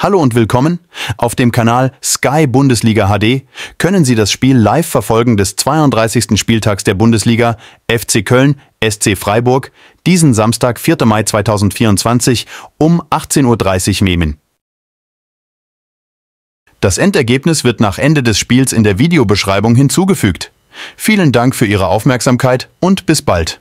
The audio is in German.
Hallo und willkommen. Auf dem Kanal Sky Bundesliga HD können Sie das Spiel live verfolgen des 32. Spieltags der Bundesliga FC Köln SC Freiburg diesen Samstag, 4. Mai 2024 um 18.30 Uhr nehmen. Das Endergebnis wird nach Ende des Spiels in der Videobeschreibung hinzugefügt. Vielen Dank für Ihre Aufmerksamkeit und bis bald.